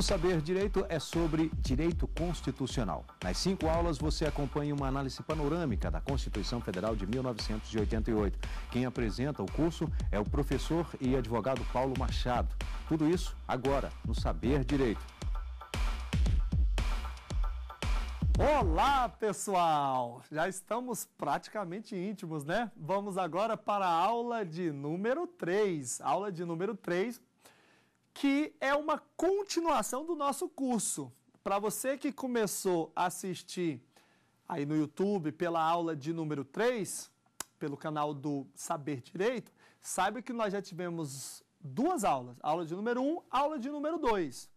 O Saber Direito é sobre direito constitucional. Nas cinco aulas, você acompanha uma análise panorâmica da Constituição Federal de 1988. Quem apresenta o curso é o professor e advogado Paulo Machado. Tudo isso agora no Saber Direito. Olá, pessoal! Já estamos praticamente íntimos, né? Vamos agora para a aula de número 3. Aula de número 3 que é uma continuação do nosso curso. Para você que começou a assistir aí no YouTube pela aula de número 3, pelo canal do Saber Direito, saiba que nós já tivemos duas aulas, aula de número 1, aula de número 2.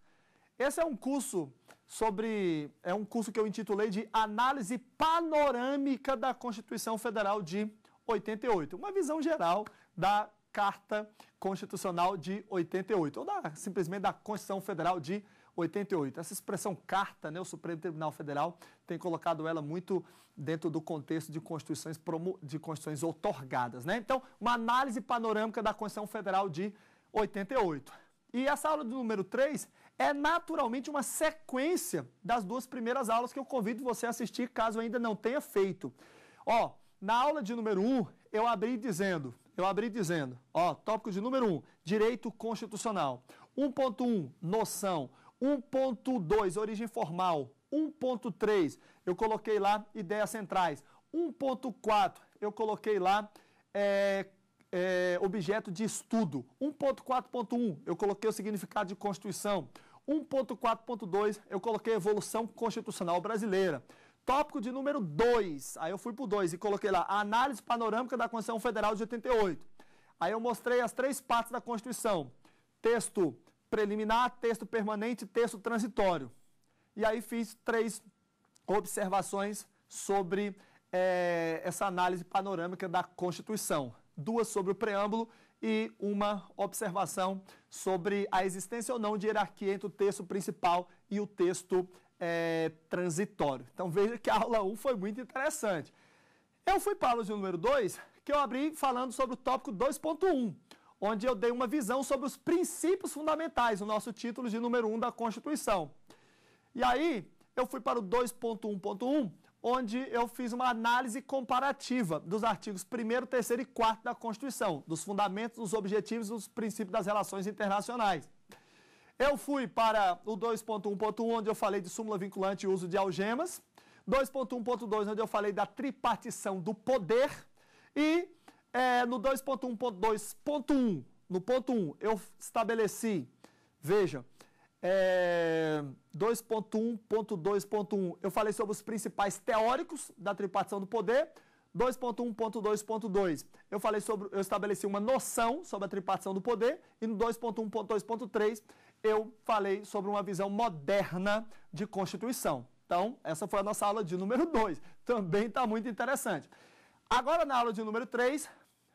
Esse é um curso sobre é um curso que eu intitulei de Análise Panorâmica da Constituição Federal de 88, uma visão geral da Carta Constitucional de 88, ou da, simplesmente da Constituição Federal de 88. Essa expressão carta, né, o Supremo Tribunal Federal tem colocado ela muito dentro do contexto de constituições, promo, de constituições otorgadas. Né? Então, uma análise panorâmica da Constituição Federal de 88. E essa aula do número 3 é naturalmente uma sequência das duas primeiras aulas que eu convido você a assistir, caso ainda não tenha feito. Ó, na aula de número 1, um, eu abri dizendo eu abri dizendo, ó, tópico de número 1, direito constitucional. 1.1, noção. 1.2, origem formal. 1.3, eu coloquei lá ideias centrais. 1.4, eu coloquei lá é, é, objeto de estudo. 1.4.1, eu coloquei o significado de Constituição. 1.4.2, eu coloquei evolução constitucional brasileira. Tópico de número 2. Aí eu fui para o 2 e coloquei lá a análise panorâmica da Constituição Federal de 88. Aí eu mostrei as três partes da Constituição: texto preliminar, texto permanente, texto transitório. E aí fiz três observações sobre é, essa análise panorâmica da Constituição. Duas sobre o preâmbulo e uma observação sobre a existência ou não de hierarquia entre o texto principal e o texto é, transitório. Então veja que a aula 1 foi muito interessante. Eu fui para a aula de número 2, que eu abri falando sobre o tópico 2.1, onde eu dei uma visão sobre os princípios fundamentais, o nosso título de número 1 da Constituição. E aí, eu fui para o 2.1.1, onde eu fiz uma análise comparativa dos artigos 1 3 e 4 da Constituição, dos fundamentos, dos objetivos e dos princípios das relações internacionais. Eu fui para o 2.1.1, onde eu falei de súmula vinculante e uso de algemas. 2.1.2, onde eu falei da tripartição do poder. E é, no 2.1.2.1, no ponto 1, eu estabeleci, veja, é, 2.1.2.1, eu falei sobre os principais teóricos da tripartição do poder. 2.1.2.2, eu falei sobre, eu estabeleci uma noção sobre a tripartição do poder e no 2.1.2.3 eu falei sobre uma visão moderna de Constituição. Então, essa foi a nossa aula de número 2. Também está muito interessante. Agora, na aula de número 3,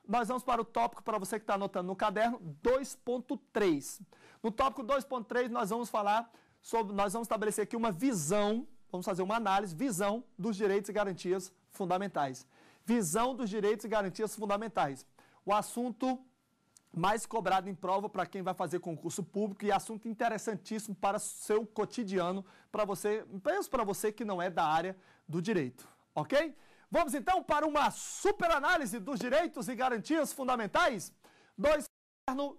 nós vamos para o tópico, para você que está anotando no caderno, 2.3. No tópico 2.3, nós vamos falar sobre, nós vamos estabelecer aqui uma visão, vamos fazer uma análise, visão dos direitos e garantias fundamentais. Visão dos direitos e garantias fundamentais. O assunto mais cobrado em prova para quem vai fazer concurso público e assunto interessantíssimo para seu cotidiano, para você, penso para você que não é da área do direito, ok? Vamos então para uma super análise dos direitos e garantias fundamentais? Dois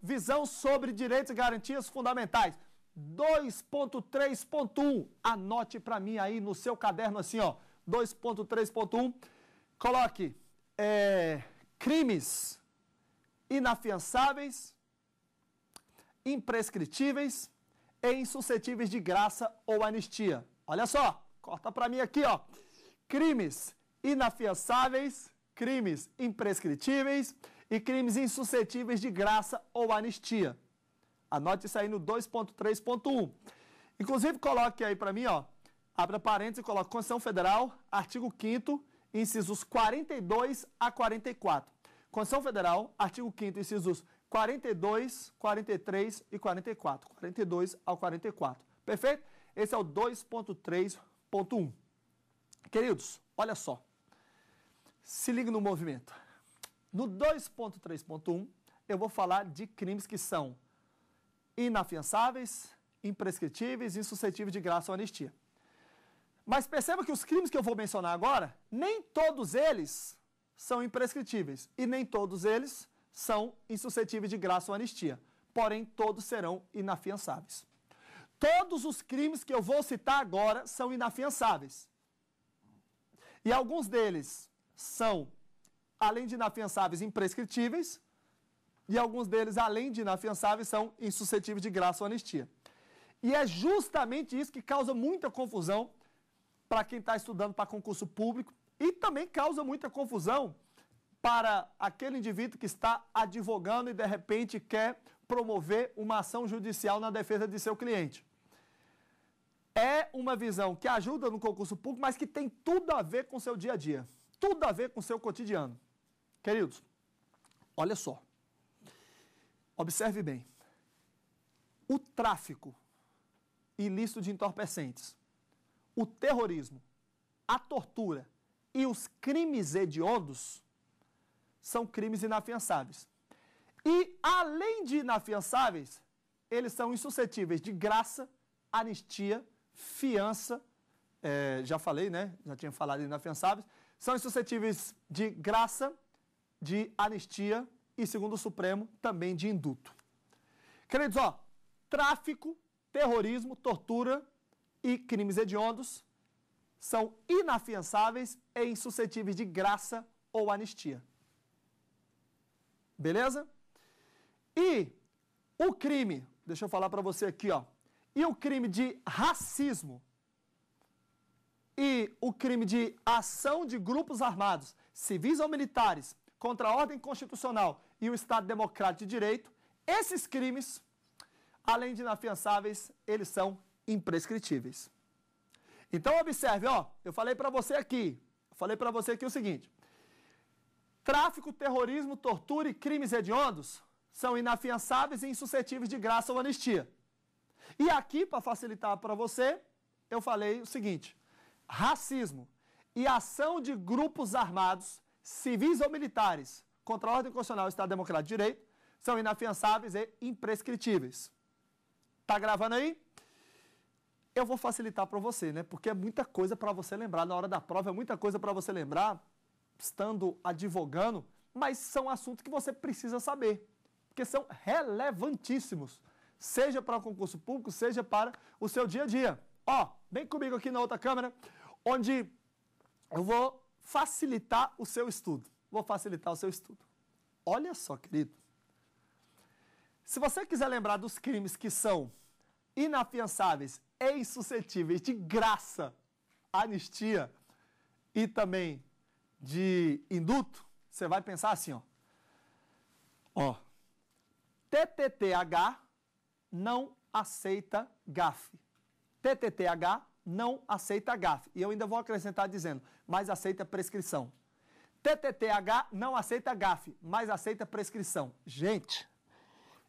visão sobre direitos e garantias fundamentais. 2.3.1. Anote para mim aí no seu caderno assim, ó. 2.3.1. Coloque é, crimes inafiançáveis, imprescritíveis e insuscetíveis de graça ou anistia. Olha só, corta para mim aqui, ó. Crimes inafiançáveis, crimes imprescritíveis e crimes insuscetíveis de graça ou anistia. Anote isso aí no 2.3.1. Inclusive, coloque aí para mim, ó. Abra parênteses e coloque Constituição Federal, artigo 5 incisos 42 a 44. Constituição Federal, artigo 5 incisos 42, 43 e 44. 42 ao 44. Perfeito? Esse é o 2.3.1. Queridos, olha só. Se liga no movimento. No 2.3.1, eu vou falar de crimes que são inafiançáveis, imprescritíveis e suscetíveis de graça ou anistia. Mas perceba que os crimes que eu vou mencionar agora, nem todos eles são imprescritíveis e nem todos eles são insuscetíveis de graça ou anistia, porém todos serão inafiançáveis. Todos os crimes que eu vou citar agora são inafiançáveis. E alguns deles são, além de inafiançáveis, imprescritíveis, e alguns deles, além de inafiançáveis, são insuscetíveis de graça ou anistia. E é justamente isso que causa muita confusão para quem está estudando para concurso público, e também causa muita confusão para aquele indivíduo que está advogando e de repente quer promover uma ação judicial na defesa de seu cliente. É uma visão que ajuda no concurso público, mas que tem tudo a ver com seu dia a dia, tudo a ver com seu cotidiano. Queridos, olha só. Observe bem. O tráfico ilícito de entorpecentes, o terrorismo, a tortura, e os crimes hediondos são crimes inafiançáveis. E, além de inafiançáveis, eles são insuscetíveis de graça, anistia, fiança, é, já falei, né? Já tinha falado inafiançáveis, são insuscetíveis de graça, de anistia e, segundo o Supremo, também de induto. Queridos, ó, tráfico, terrorismo, tortura e crimes hediondos são inafiançáveis e é insuscetíveis de graça ou anistia. Beleza? E o crime, deixa eu falar para você aqui, ó. E o crime de racismo e o crime de ação de grupos armados, civis ou militares, contra a ordem constitucional e o Estado democrático de direito, esses crimes, além de inafiançáveis, eles são imprescritíveis. Então observe, ó, eu falei para você aqui, falei para você aqui o seguinte: tráfico, terrorismo, tortura e crimes hediondos são inafiançáveis e insuscetíveis de graça ou anistia. E aqui, para facilitar para você, eu falei o seguinte: racismo e ação de grupos armados, civis ou militares, contra a ordem constitucional e Estado Democrático de Direito, são inafiançáveis e imprescritíveis. Tá gravando aí? eu vou facilitar para você, né? Porque é muita coisa para você lembrar na hora da prova, é muita coisa para você lembrar estando advogando, mas são assuntos que você precisa saber, porque são relevantíssimos, seja para o concurso público, seja para o seu dia a dia. Ó, vem comigo aqui na outra câmera, onde eu vou facilitar o seu estudo. Vou facilitar o seu estudo. Olha só, querido. Se você quiser lembrar dos crimes que são inafiançáveis e insuscetíveis de graça, anistia e também de induto, você vai pensar assim, ó. Ó. TTTH não aceita GAF. TTTH não aceita GAF. E eu ainda vou acrescentar dizendo, mas aceita prescrição. TTTH não aceita GAF, mas aceita prescrição. Gente,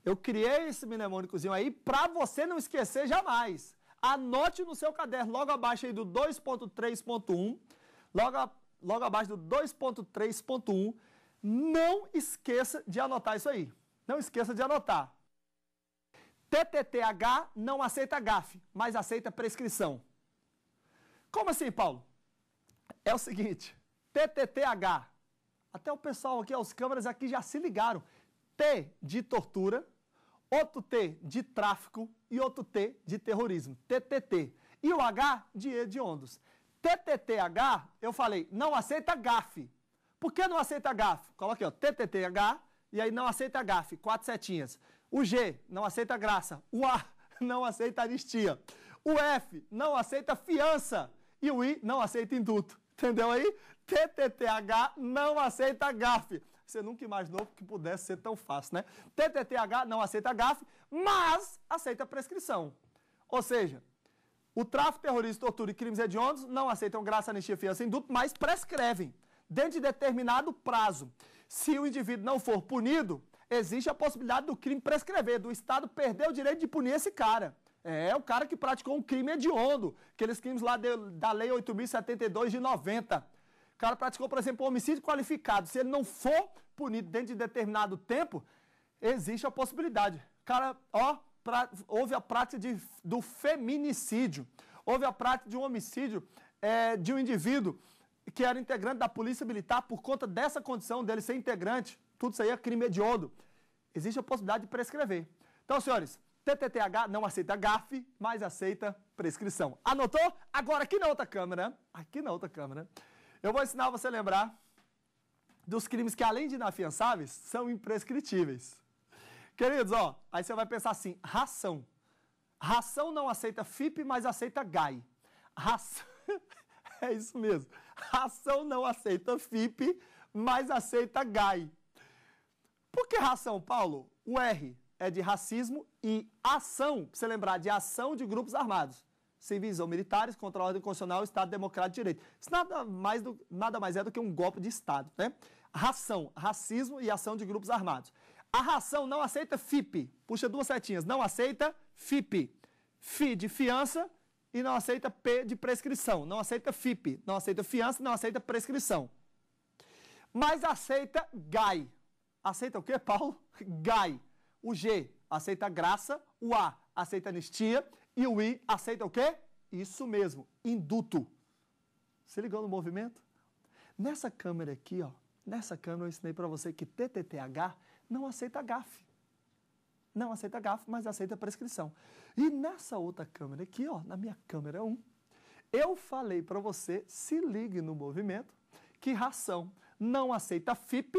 eu criei esse mnemônicozinho aí para você não esquecer jamais. Anote no seu caderno, logo abaixo aí do 2.3.1, logo, logo abaixo do 2.3.1, não esqueça de anotar isso aí. Não esqueça de anotar. TTTH não aceita GAF, mas aceita prescrição. Como assim, Paulo? É o seguinte, TTTH, até o pessoal aqui, as os câmeras aqui já se ligaram. T de tortura, outro T de tráfico e outro T de terrorismo, TTT. E o H de hediondos. TTTH, eu falei, não aceita GAF. Por que não aceita GAF? Coloquei, ó, TTTH, e aí não aceita GAF, quatro setinhas. O G, não aceita graça. O A, não aceita anistia. O F, não aceita fiança. E o I, não aceita induto. Entendeu aí? TTTH não aceita GAF. Você nunca imaginou que pudesse ser tão fácil, né? TTTH não aceita GAF, mas aceita prescrição. Ou seja, o tráfico terrorista, tortura e crimes hediondos não aceitam graça, anistia, fiança, indulto, mas prescrevem dentro de determinado prazo. Se o indivíduo não for punido, existe a possibilidade do crime prescrever, do Estado perder o direito de punir esse cara. É, é o cara que praticou um crime hediondo, aqueles crimes lá de, da Lei 8.072 de 90 cara praticou, por exemplo, um homicídio qualificado. Se ele não for punido dentro de determinado tempo, existe a possibilidade. Cara, ó, pra, houve a prática de, do feminicídio, houve a prática de um homicídio é, de um indivíduo que era integrante da Polícia Militar por conta dessa condição dele ser integrante. Tudo isso aí é crime hediondo. Existe a possibilidade de prescrever. Então, senhores, TTTH não aceita GAF, mas aceita prescrição. Anotou? Agora aqui na outra câmera, aqui na outra câmera, eu vou ensinar você a lembrar dos crimes que, além de inafiançáveis, são imprescritíveis. Queridos, ó, aí você vai pensar assim: ração. Ração não aceita FIP, mas aceita GAI. Ração. é isso mesmo. Ração não aceita FIP, mas aceita GAI. Por que ração, Paulo? O R é de racismo e ação, pra você lembrar, de ação de grupos armados civis ou militares contra a ordem constitucional, Estado Democrático de Direito. Isso nada mais, do, nada mais é do que um golpe de Estado. Né? Ração, racismo e ação de grupos armados. A ração não aceita FIP. Puxa duas setinhas. Não aceita FIP. FI de fiança e não aceita P de prescrição. Não aceita FIP. Não aceita fiança, não aceita prescrição. Mas aceita GAI. Aceita o quê, Paulo? GAI. O G aceita graça. O A aceita anistia. E o I aceita o quê? Isso mesmo, induto. Se ligou no movimento? Nessa câmera aqui, ó, nessa câmera eu ensinei para você que TTTH não aceita GAF. Não aceita GAF, mas aceita prescrição. E nessa outra câmera aqui, ó, na minha câmera 1, eu falei para você, se ligue no movimento, que ração não aceita FIP,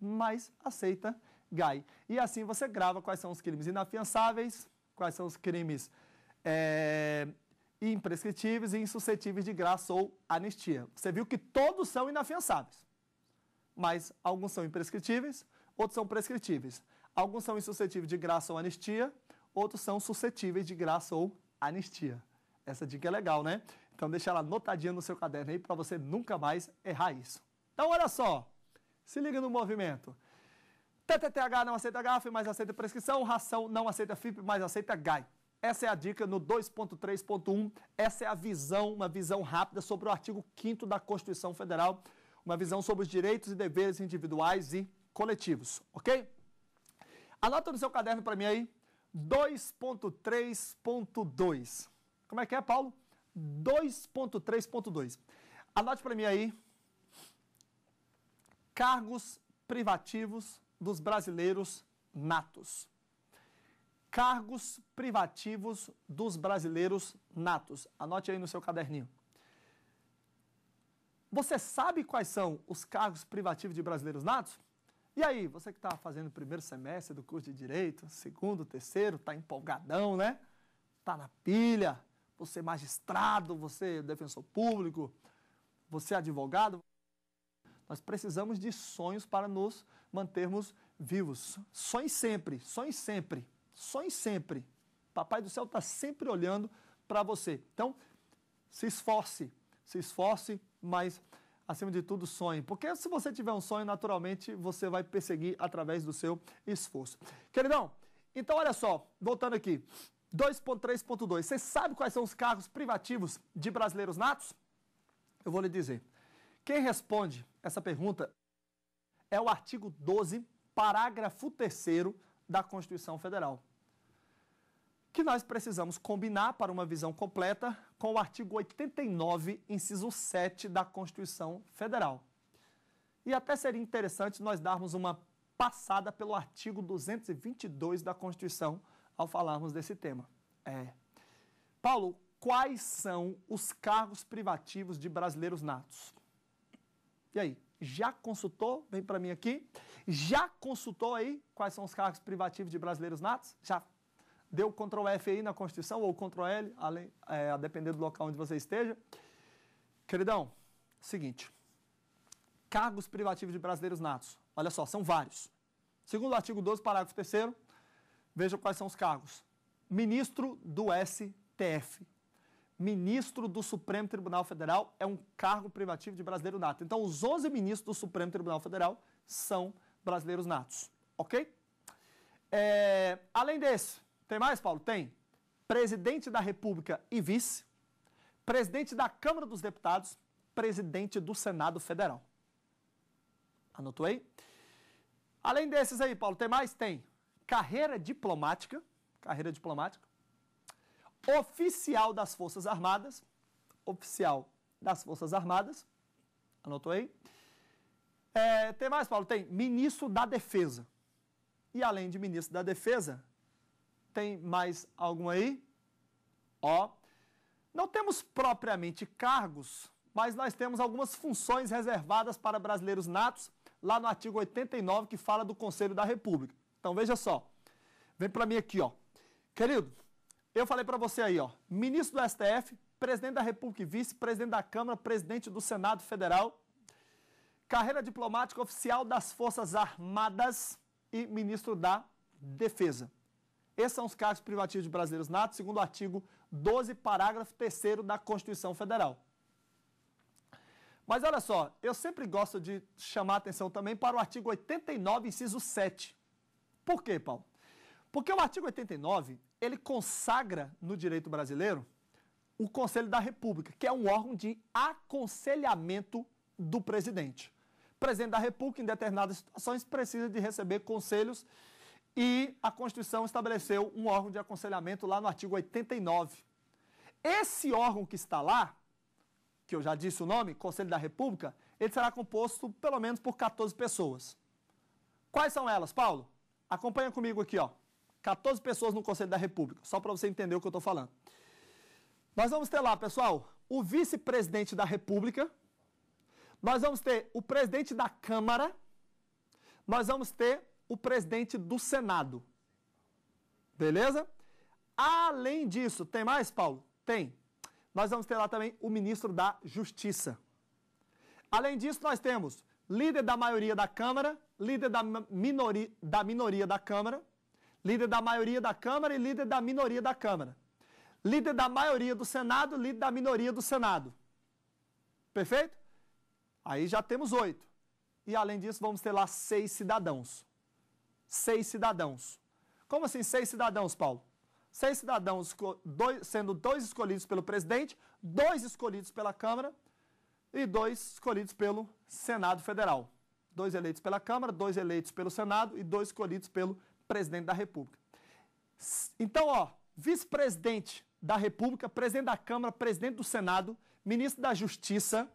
mas aceita GAI. E assim você grava quais são os crimes inafiançáveis, quais são os crimes é, imprescritíveis e insuscetíveis de graça ou anistia. Você viu que todos são inafiançáveis, mas alguns são imprescritíveis, outros são prescritíveis. Alguns são insuscetíveis de graça ou anistia, outros são suscetíveis de graça ou anistia. Essa dica é legal, né? Então deixa ela anotadinha no seu caderno aí para você nunca mais errar isso. Então olha só, se liga no movimento. TTTH não aceita GAF, mas aceita prescrição. Ração não aceita FIP, mas aceita GAI. Essa é a dica no 2.3.1. Essa é a visão, uma visão rápida sobre o artigo 5 da Constituição Federal, uma visão sobre os direitos e deveres individuais e coletivos, ok? Anota no seu caderno para mim aí, 2.3.2. Como é que é, Paulo? 2.3.2. Anote para mim aí, cargos privativos dos brasileiros natos cargos privativos dos brasileiros natos. Anote aí no seu caderninho. Você sabe quais são os cargos privativos de brasileiros natos? E aí, você que está fazendo o primeiro semestre do curso de Direito, segundo, terceiro, está empolgadão, né? Está na pilha, você é magistrado, você é defensor público, você é advogado. Nós precisamos de sonhos para nos mantermos vivos. Sonhe sempre, sonhe sempre sonhe sempre. Papai do céu está sempre olhando para você. Então, se esforce, se esforce, mas acima de tudo sonhe. Porque se você tiver um sonho, naturalmente você vai perseguir através do seu esforço. Queridão, então olha só, voltando aqui. 2.3.2. Você sabe quais são os cargos privativos de brasileiros natos? Eu vou lhe dizer. Quem responde essa pergunta é o artigo 12, parágrafo 3 da Constituição Federal que nós precisamos combinar para uma visão completa com o artigo 89, inciso 7 da Constituição Federal. E até seria interessante nós darmos uma passada pelo artigo 222 da Constituição ao falarmos desse tema. É. Paulo, quais são os cargos privativos de brasileiros natos? E aí, já consultou? Vem para mim aqui. Já consultou aí quais são os cargos privativos de brasileiros natos? Já deu Ctrl F aí na Constituição ou Ctrl L, além, é, a depender do local onde você esteja. Queridão, seguinte. Cargos privativos de brasileiros natos. Olha só, são vários. Segundo o artigo 12, parágrafo 3 veja quais são os cargos. Ministro do STF. Ministro do Supremo Tribunal Federal é um cargo privativo de brasileiro nato. Então, os 11 ministros do Supremo Tribunal Federal são brasileiros natos, ok? É, além desse, tem mais, Paulo? Tem. Presidente da República e vice, presidente da Câmara dos Deputados, presidente do Senado Federal. Anotou aí? Além desses aí, Paulo, tem mais? Tem carreira diplomática, carreira diplomática, oficial das Forças Armadas, oficial das Forças Armadas, anotou aí? É, tem mais, Paulo? Tem ministro da Defesa. E além de ministro da Defesa, tem mais algum aí? Ó. Não temos propriamente cargos, mas nós temos algumas funções reservadas para brasileiros natos, lá no artigo 89, que fala do Conselho da República. Então veja só. Vem para mim aqui, ó. Querido, eu falei para você aí, ó. Ministro do STF, presidente da República e vice, presidente da Câmara, presidente do Senado Federal, carreira diplomática oficial das Forças Armadas e ministro da Defesa. Esses são os cargos privativos de brasileiros natos, segundo o artigo 12, parágrafo 3 da Constituição Federal. Mas olha só, eu sempre gosto de chamar atenção também para o artigo 89, inciso 7. Por quê, Paulo? Porque o artigo 89, ele consagra no direito brasileiro o Conselho da República, que é um órgão de aconselhamento do presidente. O presidente da República, em determinadas situações, precisa de receber conselhos e a Constituição estabeleceu um órgão de aconselhamento lá no artigo 89. Esse órgão que está lá, que eu já disse o nome, Conselho da República, ele será composto pelo menos por 14 pessoas. Quais são elas, Paulo? Acompanha comigo aqui, ó. 14 pessoas no Conselho da República, só para você entender o que eu estou falando. Nós vamos ter lá, pessoal, o vice-presidente da República, nós vamos ter o presidente da Câmara, nós vamos ter o presidente do Senado. Beleza? Além disso, tem mais, Paulo? Tem. Nós vamos ter lá também o ministro da Justiça. Além disso, nós temos líder da maioria da Câmara, líder da minoria da, minoria da Câmara, líder da maioria da Câmara e líder da minoria da Câmara. Líder da maioria do Senado, líder da minoria do Senado. Perfeito? Aí já temos oito. E além disso, vamos ter lá seis cidadãos seis cidadãos. Como assim seis cidadãos, Paulo? Seis cidadãos, dois, sendo dois escolhidos pelo presidente, dois escolhidos pela Câmara e dois escolhidos pelo Senado Federal. Dois eleitos pela Câmara, dois eleitos pelo Senado e dois escolhidos pelo presidente da República. Então, ó, vice-presidente da República, presidente da Câmara, presidente do Senado, ministro da Justiça,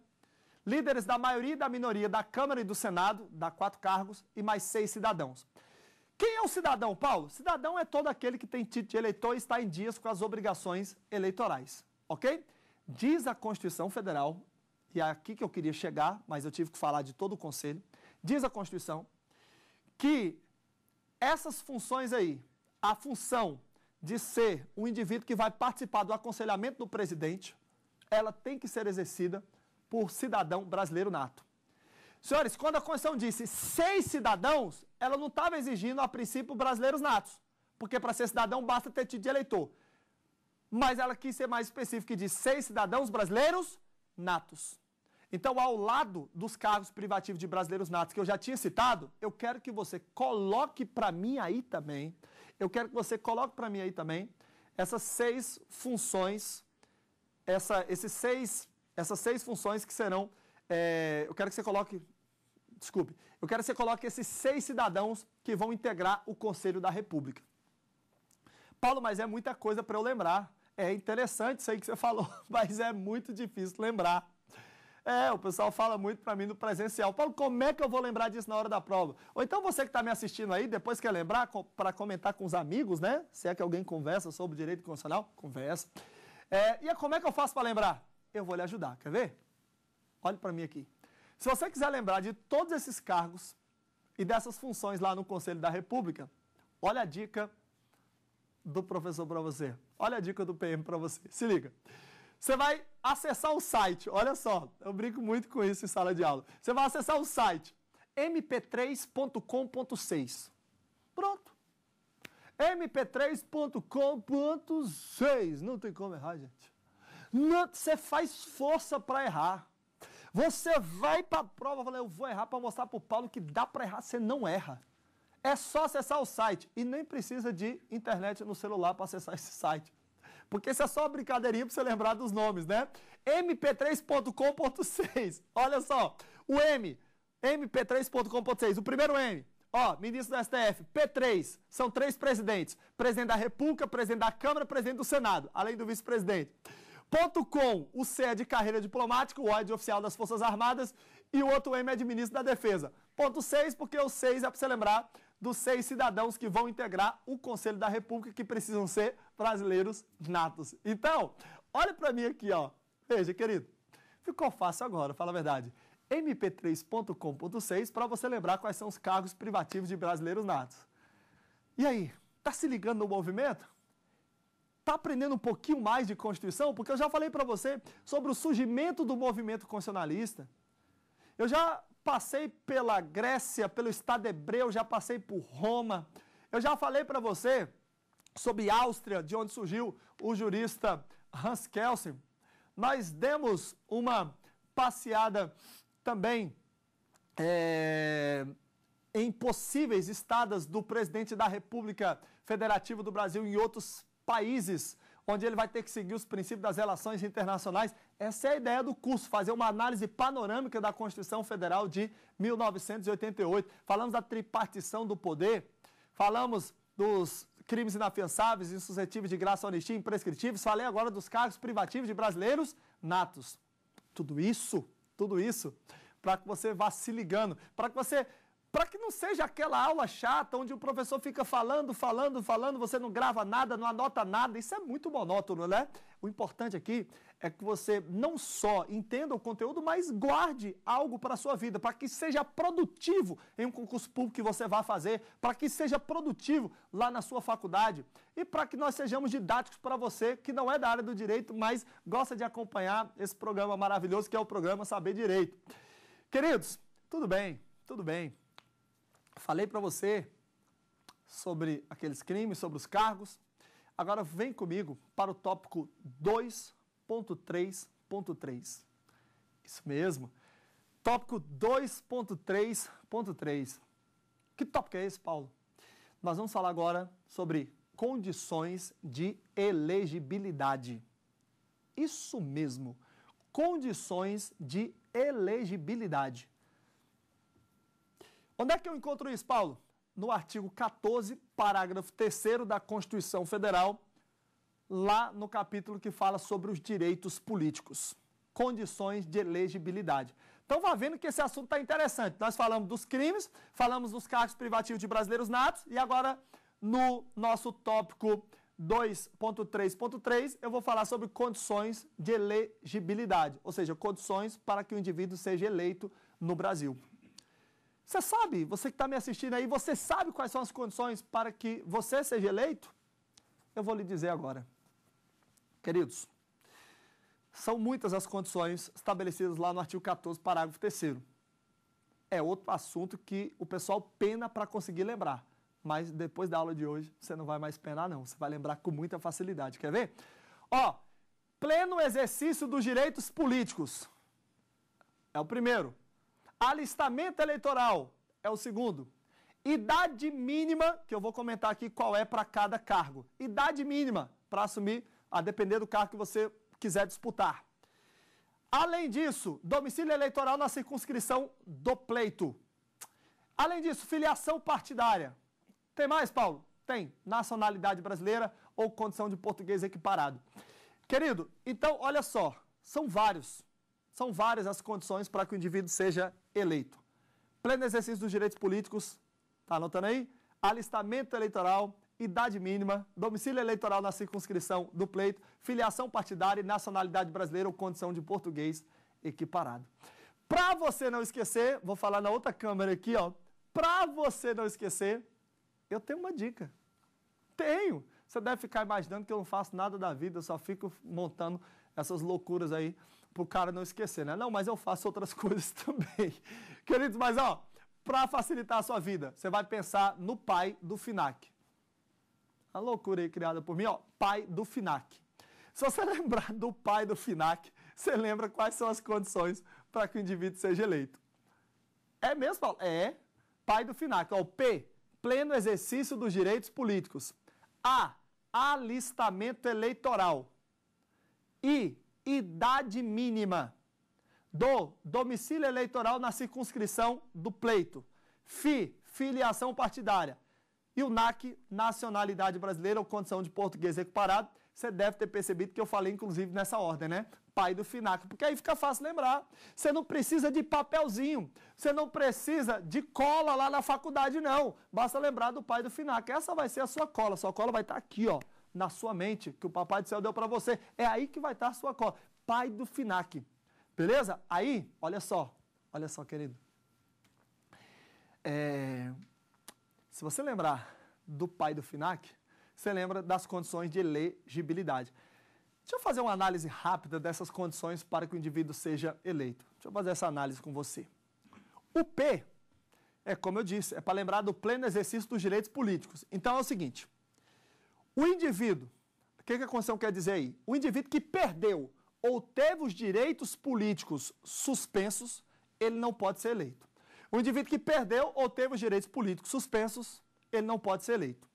líderes da maioria e da minoria da Câmara e do Senado, dá quatro cargos, e mais seis cidadãos. Quem é o cidadão, Paulo? Cidadão é todo aquele que tem título de eleitor e está em dias com as obrigações eleitorais, ok? Diz a Constituição Federal, e é aqui que eu queria chegar, mas eu tive que falar de todo o Conselho, diz a Constituição que essas funções aí, a função de ser um indivíduo que vai participar do aconselhamento do presidente, ela tem que ser exercida por cidadão brasileiro nato. Senhores, quando a Constituição disse seis cidadãos, ela não estava exigindo, a princípio, brasileiros natos, porque para ser cidadão basta ter tido de eleitor. Mas ela quis ser mais específica e seis cidadãos brasileiros natos. Então, ao lado dos cargos privativos de brasileiros natos que eu já tinha citado, eu quero que você coloque para mim aí também, eu quero que você coloque para mim aí também essas seis funções, essa, esses seis, essas seis funções que serão, é, eu quero que você coloque desculpe, eu quero que você coloque esses seis cidadãos que vão integrar o Conselho da República. Paulo, mas é muita coisa para eu lembrar. É interessante isso aí que você falou, mas é muito difícil lembrar. É, o pessoal fala muito para mim no presencial. Paulo, como é que eu vou lembrar disso na hora da prova? Ou então você que está me assistindo aí, depois quer lembrar para comentar com os amigos, né? Se é que alguém conversa sobre direito constitucional, conversa. É, e como é que eu faço para lembrar? Eu vou lhe ajudar, quer ver? Olhe para mim aqui. Se você quiser lembrar de todos esses cargos e dessas funções lá no Conselho da República, olha a dica do professor para você. Olha a dica do PM para você. Se liga. Você vai acessar o site. Olha só, eu brinco muito com isso em sala de aula. Você vai acessar o site mp3.com.6. Pronto. mp3.com.6. Não tem como errar, gente. Não, você faz força para errar. Você vai para a prova, fala, eu vou errar para mostrar para o Paulo que dá para errar, você não erra. É só acessar o site e nem precisa de internet no celular para acessar esse site. Porque isso é só uma brincadeirinha para você lembrar dos nomes, né? mp3.com.6. Olha só, o M, mp3.com.6, o primeiro M. Ó, ministro do STF, P3, são três presidentes: presidente da República, presidente da Câmara, presidente do Senado, além do vice-presidente com, o C é de carreira diplomática, o O é de oficial das Forças Armadas e o outro M é de ministro da Defesa. Ponto 6, porque o 6 é para você lembrar dos seis cidadãos que vão integrar o Conselho da República que precisam ser brasileiros natos. Então, olha para mim aqui, ó. Veja, querido. Ficou fácil agora, fala a verdade. mp3.com.6 para você lembrar quais são os cargos privativos de brasileiros natos. E aí, tá se ligando no movimento? Está aprendendo um pouquinho mais de Constituição? Porque eu já falei para você sobre o surgimento do movimento constitucionalista. Eu já passei pela Grécia, pelo Estado hebreu, já passei por Roma. Eu já falei para você sobre Áustria, de onde surgiu o jurista Hans Kelsen. Nós demos uma passeada também é, em possíveis estadas do presidente da República Federativa do Brasil em outros países onde ele vai ter que seguir os princípios das relações internacionais. Essa é a ideia do curso, fazer uma análise panorâmica da Constituição Federal de 1988. Falamos da tripartição do poder, falamos dos crimes inafiançáveis, insuscetíveis de graça, e imprescritíveis, falei agora dos cargos privativos de brasileiros natos. Tudo isso, tudo isso, para que você vá se ligando, para que você para que não seja aquela aula chata onde o professor fica falando, falando, falando, você não grava nada, não anota nada. Isso é muito monótono, né? O importante aqui é que você não só entenda o conteúdo, mas guarde algo para a sua vida, para que seja produtivo em um concurso público que você vá fazer, para que seja produtivo lá na sua faculdade e para que nós sejamos didáticos para você que não é da área do direito, mas gosta de acompanhar esse programa maravilhoso que é o programa Saber Direito. Queridos, tudo bem, tudo bem. Falei para você sobre aqueles crimes, sobre os cargos. Agora vem comigo para o tópico 2.3.3. Isso mesmo. Tópico 2.3.3. Que tópico é esse, Paulo? Nós vamos falar agora sobre condições de elegibilidade. Isso mesmo, condições de elegibilidade. Onde é que eu encontro isso, Paulo? No artigo 14, parágrafo 3 da Constituição Federal, lá no capítulo que fala sobre os direitos políticos, condições de elegibilidade. Então, vá vendo que esse assunto está interessante. Nós falamos dos crimes, falamos dos cargos privativos de brasileiros natos e agora, no nosso tópico 2.3.3, eu vou falar sobre condições de elegibilidade, ou seja, condições para que o indivíduo seja eleito no Brasil. Você sabe, você que está me assistindo aí, você sabe quais são as condições para que você seja eleito? Eu vou lhe dizer agora. Queridos, são muitas as condições estabelecidas lá no artigo 14, parágrafo 3. É outro assunto que o pessoal pena para conseguir lembrar. Mas depois da aula de hoje, você não vai mais penar, não. Você vai lembrar com muita facilidade. Quer ver? Ó, pleno exercício dos direitos políticos. É o primeiro. Alistamento eleitoral é o segundo. Idade mínima, que eu vou comentar aqui qual é para cada cargo. Idade mínima para assumir, a depender do cargo que você quiser disputar. Além disso, domicílio eleitoral na circunscrição do pleito. Além disso, filiação partidária. Tem mais, Paulo? Tem. Nacionalidade brasileira ou condição de português equiparado. Querido, então olha só, são vários. São várias as condições para que o indivíduo seja eleito. Pleno exercício dos direitos políticos, tá anotando aí? Alistamento eleitoral, idade mínima, domicílio eleitoral na circunscrição do pleito, filiação partidária nacionalidade brasileira ou condição de português equiparado. Para você não esquecer, vou falar na outra câmera aqui, ó. Para você não esquecer, eu tenho uma dica. Tenho. Você deve ficar imaginando que eu não faço nada da vida, eu só fico montando essas loucuras aí pro cara não esquecer, né? Não, mas eu faço outras coisas também. Queridos, mas ó, para facilitar a sua vida, você vai pensar no pai do FINAC. A loucura aí criada por mim, ó, pai do FINAC. Se você lembrar do pai do FINAC, você lembra quais são as condições para que o indivíduo seja eleito. É mesmo, Paulo? É. Pai do FINAC. Ó, o P, pleno exercício dos direitos políticos. A, alistamento eleitoral. I, idade mínima. Do, domicílio eleitoral na circunscrição do pleito. FI, filiação partidária. E o NAC, nacionalidade brasileira ou condição de português recuperado. Você deve ter percebido que eu falei, inclusive, nessa ordem, né? Pai do FINAC, porque aí fica fácil lembrar. Você não precisa de papelzinho, você não precisa de cola lá na faculdade, não. Basta lembrar do pai do FINAC. Essa vai ser a sua cola, sua cola vai estar tá aqui, ó na sua mente, que o Papai do Céu deu para você. É aí que vai estar a sua cola. Pai do FINAC. Beleza? Aí, olha só. Olha só, querido. É, se você lembrar do pai do FINAC, você lembra das condições de elegibilidade. Deixa eu fazer uma análise rápida dessas condições para que o indivíduo seja eleito. Deixa eu fazer essa análise com você. O P é, como eu disse, é para lembrar do pleno exercício dos direitos políticos. Então é o seguinte: o indivíduo, o que, que a Constituição quer dizer aí? O indivíduo que perdeu ou teve os direitos políticos suspensos, ele não pode ser eleito. O indivíduo que perdeu ou teve os direitos políticos suspensos, ele não pode ser eleito.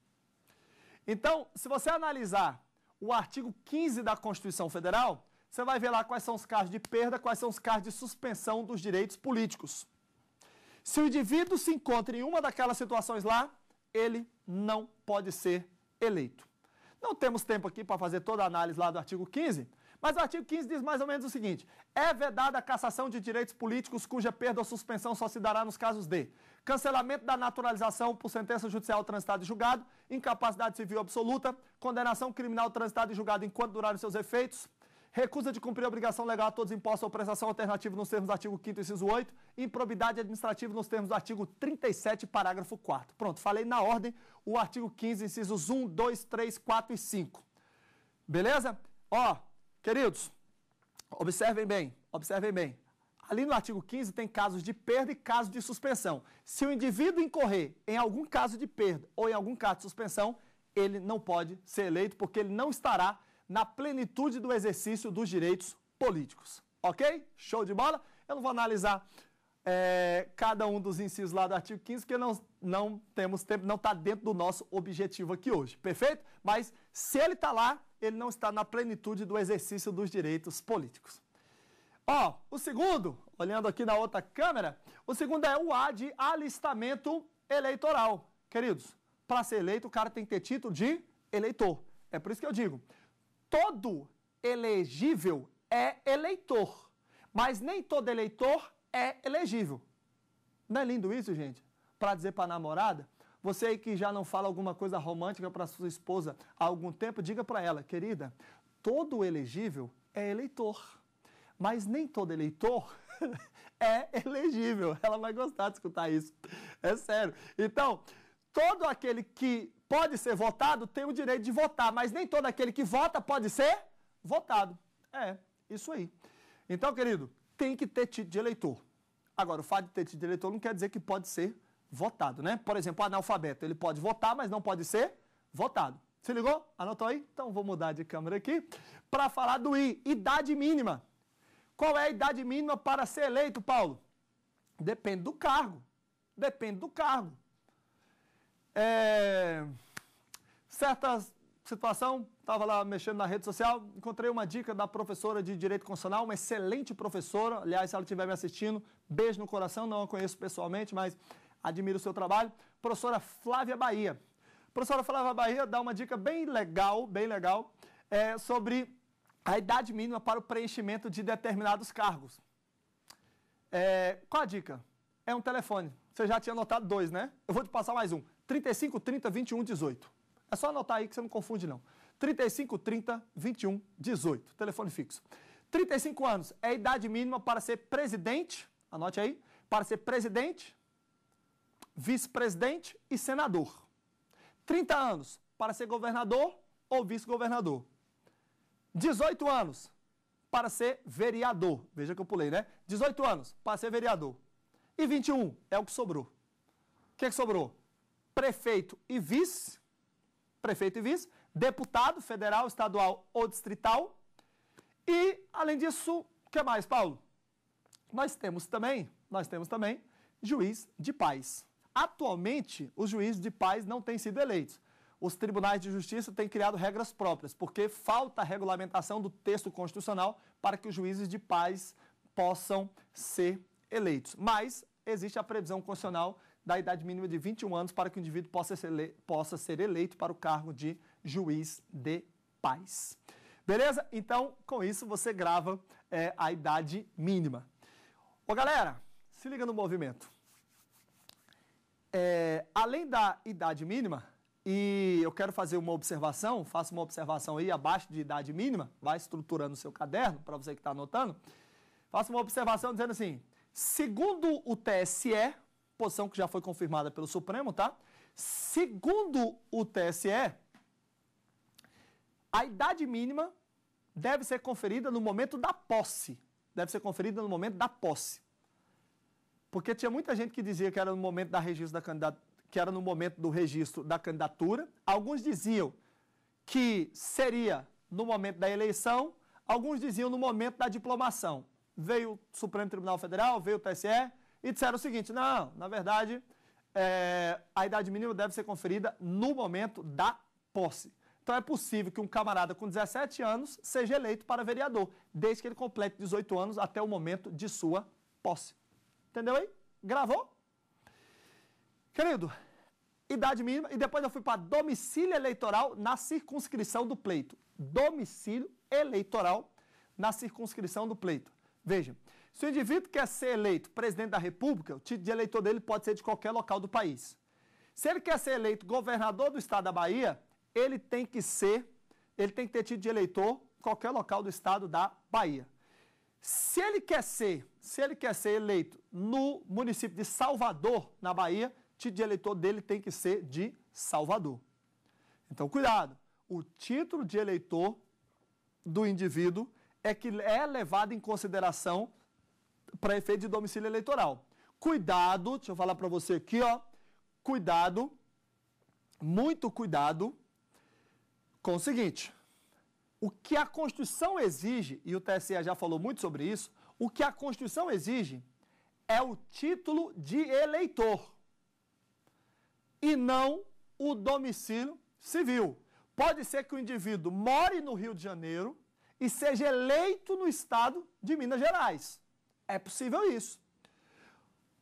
Então, se você analisar o artigo 15 da Constituição Federal, você vai ver lá quais são os casos de perda, quais são os casos de suspensão dos direitos políticos. Se o indivíduo se encontra em uma daquelas situações lá, ele não pode ser eleito. Não temos tempo aqui para fazer toda a análise lá do artigo 15, mas o artigo 15 diz mais ou menos o seguinte: é vedada a cassação de direitos políticos cuja perda ou suspensão só se dará nos casos de cancelamento da naturalização por sentença judicial transitada e julgado, incapacidade civil absoluta, condenação criminal transitada e julgada enquanto durarem seus efeitos, recusa de cumprir a obrigação legal a todos impostos ou prestação alternativa nos termos do artigo 5º, inciso 8, improbidade administrativa nos termos do artigo 37, parágrafo 4 Pronto, falei na ordem o artigo 15, incisos 1, 2, 3, 4 e 5. Beleza? Ó, queridos, observem bem, observem bem. Ali no artigo 15 tem casos de perda e casos de suspensão. Se o indivíduo incorrer em algum caso de perda ou em algum caso de suspensão, ele não pode ser eleito porque ele não estará na plenitude do exercício dos direitos políticos. Ok? Show de bola? Eu não vou analisar é, cada um dos incisos lá do artigo 15, que não, não temos tempo, não está dentro do nosso objetivo aqui hoje, perfeito? Mas se ele está lá, ele não está na plenitude do exercício dos direitos políticos. Ó, o segundo, olhando aqui na outra câmera, o segundo é o A de alistamento eleitoral. Queridos, para ser eleito, o cara tem que ter título de eleitor. É por isso que eu digo, todo elegível é eleitor, mas nem todo eleitor é elegível. Não é lindo isso, gente? Para dizer para a namorada, você aí que já não fala alguma coisa romântica para sua esposa há algum tempo, diga para ela, querida, todo elegível é eleitor, mas nem todo eleitor é elegível. Ela vai gostar de escutar isso. É sério. Então, todo aquele que pode ser votado, tem o direito de votar, mas nem todo aquele que vota pode ser votado. É, isso aí. Então, querido, tem que ter título de eleitor. Agora, o fato de ter título de eleitor não quer dizer que pode ser votado, né? Por exemplo, analfabeto, ele pode votar, mas não pode ser votado. Se ligou? Anotou aí? Então vou mudar de câmera aqui para falar do I, idade mínima. Qual é a idade mínima para ser eleito, Paulo? Depende do cargo. Depende do cargo. É, certa situação, estava lá mexendo na rede social, encontrei uma dica da professora de Direito Constitucional, uma excelente professora, aliás, se ela estiver me assistindo, beijo no coração, não a conheço pessoalmente, mas admiro o seu trabalho, professora Flávia Bahia. professora Flávia Bahia dá uma dica bem legal, bem legal, é, sobre a idade mínima para o preenchimento de determinados cargos. É, qual a dica? É um telefone. Você já tinha anotado dois, né? Eu vou te passar mais um. 35 30 21 18. É só anotar aí que você não confunde, não. 35 30 21 18. Telefone fixo. 35 anos é a idade mínima para ser presidente. Anote aí. Para ser presidente, vice-presidente e senador. 30 anos para ser governador ou vice-governador. 18 anos para ser vereador. Veja que eu pulei, né? 18 anos para ser vereador. E 21 é o que sobrou. O que, é que sobrou? prefeito e vice, prefeito e vice, deputado federal, estadual ou distrital. E, além disso, o que mais, Paulo? Nós temos também, nós temos também juiz de paz. Atualmente, os juízes de paz não têm sido eleitos. Os tribunais de justiça têm criado regras próprias, porque falta a regulamentação do texto constitucional para que os juízes de paz possam ser eleitos. Mas existe a previsão constitucional da idade mínima de 21 anos para que o indivíduo possa ser, ele... possa ser eleito para o cargo de juiz de paz. Beleza? Então, com isso, você grava é, a idade mínima. Ô, galera, se liga no movimento. É, além da idade mínima, e eu quero fazer uma observação, faça uma observação aí abaixo de idade mínima, vai estruturando o seu caderno, para você que está anotando, faça uma observação dizendo assim, segundo o TSE, posição que já foi confirmada pelo Supremo, tá? Segundo o TSE, a idade mínima deve ser conferida no momento da posse. Deve ser conferida no momento da posse. Porque tinha muita gente que dizia que era no momento da registro da candidatura, que era no momento do registro da candidatura. Alguns diziam que seria no momento da eleição, alguns diziam no momento da diplomação. Veio o Supremo Tribunal Federal, veio o TSE, e disseram o seguinte: não, na verdade, é, a idade mínima deve ser conferida no momento da posse. Então é possível que um camarada com 17 anos seja eleito para vereador, desde que ele complete 18 anos até o momento de sua posse. Entendeu aí? Gravou? Querido, idade mínima, e depois eu fui para domicílio eleitoral na circunscrição do pleito. Domicílio eleitoral na circunscrição do pleito. Veja, se o indivíduo quer ser eleito presidente da República, o título de eleitor dele pode ser de qualquer local do país. Se ele quer ser eleito governador do estado da Bahia, ele tem que ser, ele tem que ter título de eleitor em qualquer local do estado da Bahia. Se ele quer ser, se ele quer ser eleito no município de Salvador, na Bahia, título de eleitor dele tem que ser de Salvador. Então, cuidado. O título de eleitor do indivíduo é que é levado em consideração para efeito de domicílio eleitoral. Cuidado, deixa eu falar para você aqui, ó. Cuidado, muito cuidado com o seguinte. O que a Constituição exige, e o TSE já falou muito sobre isso, o que a Constituição exige é o título de eleitor e não o domicílio civil. Pode ser que o indivíduo more no Rio de Janeiro e seja eleito no estado de Minas Gerais. É possível isso.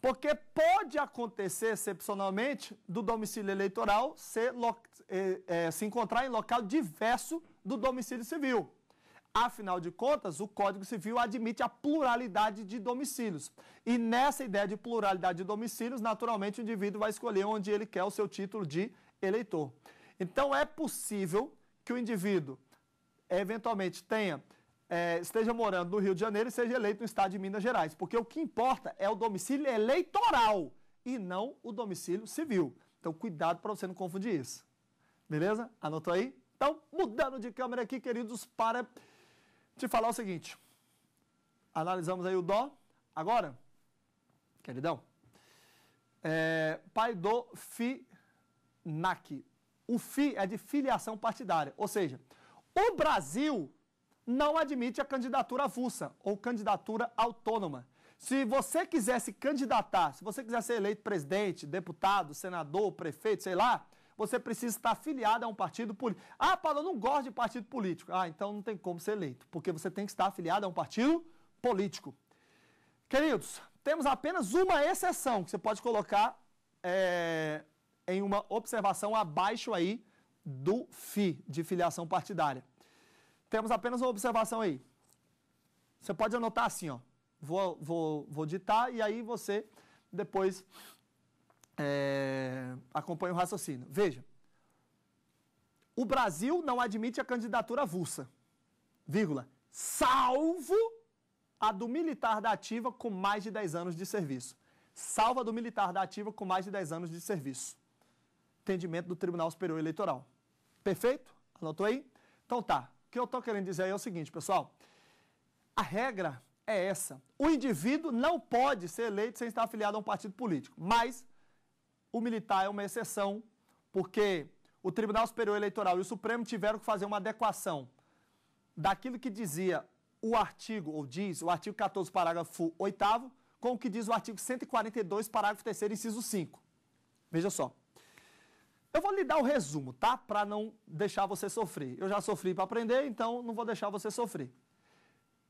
Porque pode acontecer, excepcionalmente, do domicílio eleitoral ser, é, se encontrar em local diverso do domicílio civil. Afinal de contas, o Código Civil admite a pluralidade de domicílios. E nessa ideia de pluralidade de domicílios, naturalmente o indivíduo vai escolher onde ele quer o seu título de eleitor. Então, é possível que o indivíduo eventualmente tenha é, esteja morando no Rio de Janeiro e seja eleito no estado de Minas Gerais, porque o que importa é o domicílio eleitoral e não o domicílio civil. Então, cuidado para você não confundir isso. Beleza? Anotou aí? Então, mudando de câmera aqui, queridos, para te falar o seguinte. Analisamos aí o dó. Agora, queridão, é, pai do FINAC. O FI é de filiação partidária, ou seja, o Brasil não admite a candidatura avulsa ou candidatura autônoma. Se você quiser se candidatar, se você quiser ser eleito presidente, deputado, senador, prefeito, sei lá, você precisa estar afiliado a um partido político. Ah, Paulo, eu não gosto de partido político. Ah, então não tem como ser eleito, porque você tem que estar afiliado a um partido político. Queridos, temos apenas uma exceção que você pode colocar é, em uma observação abaixo aí do FI, de filiação partidária. Temos apenas uma observação aí. Você pode anotar assim, ó. Vou, vou, vou ditar e aí você depois é, acompanha o raciocínio. Veja. O Brasil não admite a candidatura avulsa, vírgula, salvo a do militar da ativa com mais de 10 anos de serviço. Salvo a do militar da ativa com mais de 10 anos de serviço. Entendimento do Tribunal Superior Eleitoral. Perfeito? Anotou aí? Então tá que eu estou querendo dizer aí é o seguinte, pessoal. A regra é essa. O indivíduo não pode ser eleito sem estar afiliado a um partido político, mas o militar é uma exceção, porque o Tribunal Superior Eleitoral e o Supremo tiveram que fazer uma adequação daquilo que dizia o artigo, ou diz, o artigo 14, parágrafo 8 com o que diz o artigo 142, parágrafo 3 inciso 5. Veja só. Eu vou lhe dar o resumo, tá? Para não deixar você sofrer. Eu já sofri para aprender, então não vou deixar você sofrer.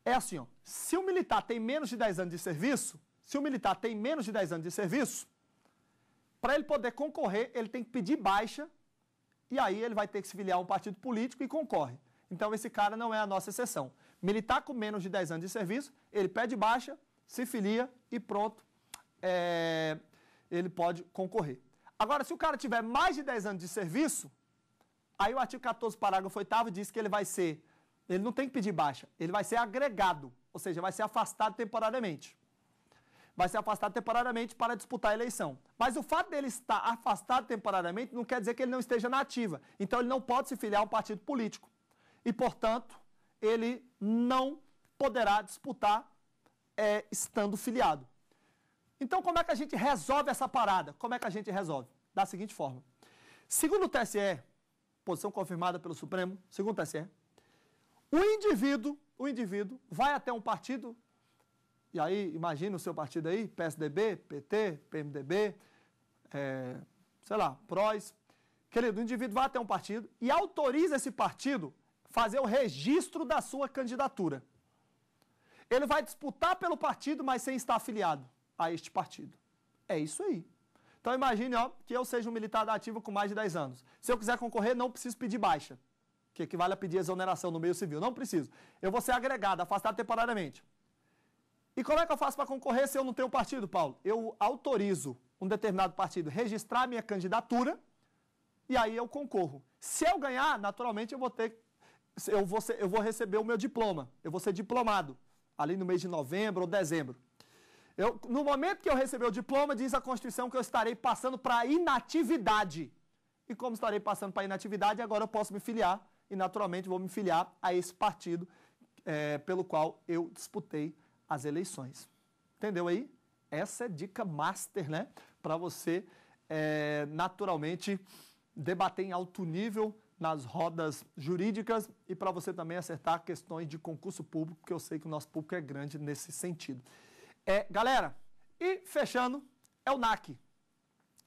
É assim, ó, se o militar tem menos de 10 anos de serviço, se o militar tem menos de 10 anos de serviço, para ele poder concorrer, ele tem que pedir baixa e aí ele vai ter que se filiar a um partido político e concorre. Então esse cara não é a nossa exceção. Militar com menos de 10 anos de serviço, ele pede baixa, se filia e pronto, é, ele pode concorrer. Agora, se o cara tiver mais de 10 anos de serviço, aí o artigo 14, parágrafo 8 diz que ele vai ser, ele não tem que pedir baixa, ele vai ser agregado, ou seja, vai ser afastado temporariamente. Vai ser afastado temporariamente para disputar a eleição. Mas o fato dele estar afastado temporariamente não quer dizer que ele não esteja na ativa. Então ele não pode se filiar a um partido político. E, portanto, ele não poderá disputar é, estando filiado. Então, como é que a gente resolve essa parada? Como é que a gente resolve? Da seguinte forma: segundo o TSE, posição confirmada pelo Supremo, segundo o TSE, o indivíduo, o indivíduo vai até um partido, e aí imagina o seu partido aí, PSDB, PT, PMDB, é, sei lá, PROS. Querido, o indivíduo vai até um partido e autoriza esse partido fazer o registro da sua candidatura. Ele vai disputar pelo partido, mas sem estar afiliado a este partido. É isso aí. Então imagine ó, que eu seja um militar da ativa com mais de 10 anos. Se eu quiser concorrer, não preciso pedir baixa, que equivale a pedir exoneração no meio civil. Não preciso. Eu vou ser agregado, afastado temporariamente. E como é que eu faço para concorrer se eu não tenho partido, Paulo? Eu autorizo um determinado partido registrar minha candidatura e aí eu concorro. Se eu ganhar, naturalmente eu vou ter eu vou, ser, eu vou receber o meu diploma. Eu vou ser diplomado ali no mês de novembro ou dezembro. Eu, no momento que eu receber o diploma, diz a Constituição que eu estarei passando para inatividade. E como estarei passando para inatividade, agora eu posso me filiar e naturalmente vou me filiar a esse partido é, pelo qual eu disputei as eleições. Entendeu aí? Essa é dica master, né? Para você é, naturalmente debater em alto nível nas rodas jurídicas e para você também acertar questões de concurso público, porque eu sei que o nosso público é grande nesse sentido. É, galera, e fechando, é o NAC.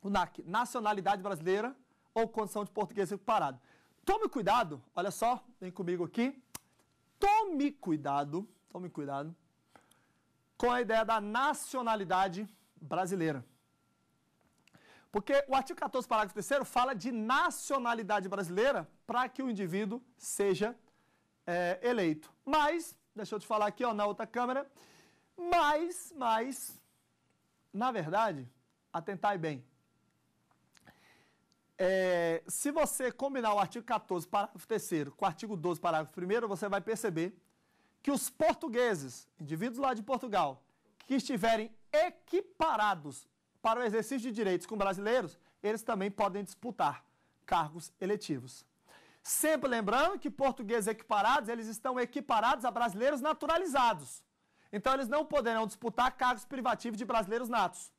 O NAC, Nacionalidade Brasileira ou Condição de Português Recuperado. Tome cuidado, olha só, vem comigo aqui. Tome cuidado, tome cuidado com a ideia da nacionalidade brasileira. Porque o artigo 14, parágrafo 3 fala de nacionalidade brasileira para que o indivíduo seja é, eleito. Mas, deixa eu te falar aqui ó, na outra câmera, mas, mas, na verdade, atentai bem. É, se você combinar o artigo 14, parágrafo 3 com o artigo 12, parágrafo 1 você vai perceber que os portugueses, indivíduos lá de Portugal, que estiverem equiparados para o exercício de direitos com brasileiros, eles também podem disputar cargos eletivos. Sempre lembrando que portugueses equiparados, eles estão equiparados a brasileiros naturalizados. Então eles não poderão disputar cargos privativos de brasileiros natos.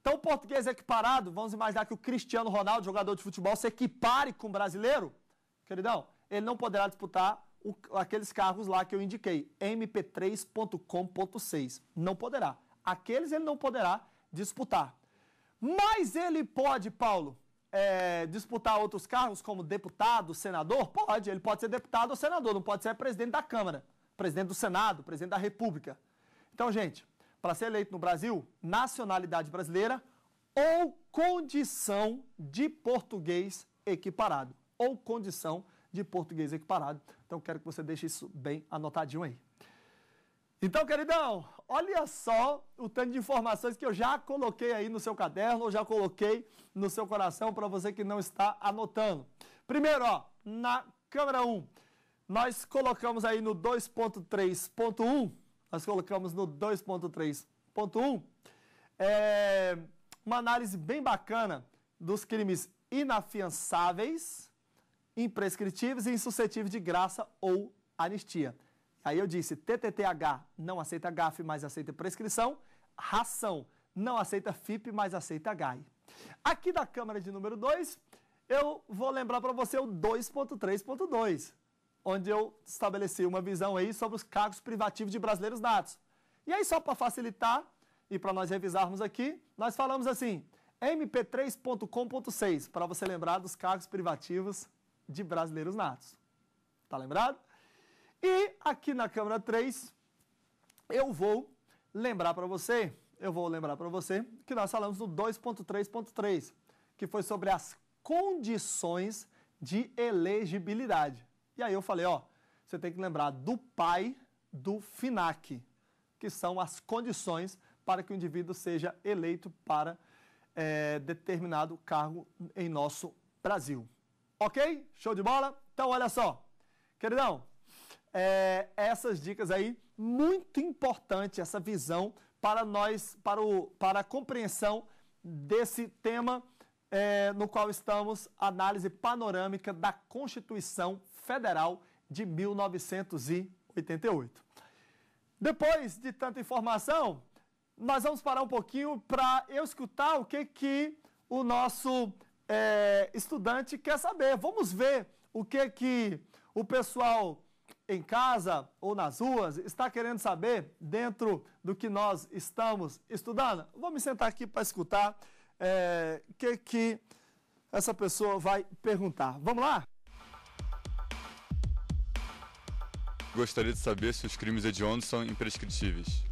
Então o português equiparado, vamos imaginar que o Cristiano Ronaldo, jogador de futebol, se equipare com o brasileiro, queridão, ele não poderá disputar o, aqueles cargos lá que eu indiquei, mp3.com.6. Não poderá. Aqueles ele não poderá disputar. Mas ele pode, Paulo, é, disputar outros cargos como deputado, senador? Pode, ele pode ser deputado ou senador, não pode ser presidente da Câmara presidente do Senado, presidente da República. Então, gente, para ser eleito no Brasil, nacionalidade brasileira ou condição de português equiparado. Ou condição de português equiparado. Então, quero que você deixe isso bem anotadinho aí. Então, queridão, olha só o tanto de informações que eu já coloquei aí no seu caderno, ou já coloquei no seu coração para você que não está anotando. Primeiro, ó, na câmera 1. Um, nós colocamos aí no 2.3.1, nós colocamos no 2.3.1 é, uma análise bem bacana dos crimes inafiançáveis, imprescritíveis e insuscetíveis de graça ou anistia. Aí eu disse, TTTH não aceita GAF, mas aceita prescrição. Ração não aceita FIP, mas aceita GAI. Aqui da Câmara de número 2, eu vou lembrar para você o 2.3.2 onde eu estabeleci uma visão aí sobre os cargos privativos de brasileiros natos. E aí, só para facilitar e para nós revisarmos aqui, nós falamos assim, mp3.com.6, para você lembrar dos cargos privativos de brasileiros natos. Tá lembrado? E aqui na câmera 3, eu vou lembrar para você, eu vou lembrar para você que nós falamos do 2.3.3, que foi sobre as condições de elegibilidade. E aí eu falei, ó, você tem que lembrar do pai do FINAC, que são as condições para que o indivíduo seja eleito para é, determinado cargo em nosso Brasil. Ok? Show de bola? Então, olha só. Queridão, é, essas dicas aí, muito importante essa visão para nós, para, o, para a compreensão desse tema é, no qual estamos, análise panorâmica da Constituição Federal de 1988. Depois de tanta informação, nós vamos parar um pouquinho para eu escutar o que, que o nosso é, estudante quer saber. Vamos ver o que, que o pessoal em casa ou nas ruas está querendo saber dentro do que nós estamos estudando? Vou me sentar aqui para escutar o é, que, que essa pessoa vai perguntar. Vamos lá? gostaria de saber se os crimes hediondos são imprescritíveis.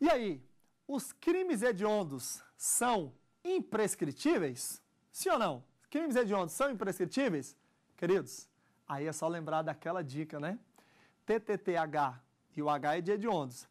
E aí, os crimes hediondos são imprescritíveis? Sim ou não? crimes hediondos são imprescritíveis? Queridos, aí é só lembrar daquela dica, né? TTTH e o H é de hediondos.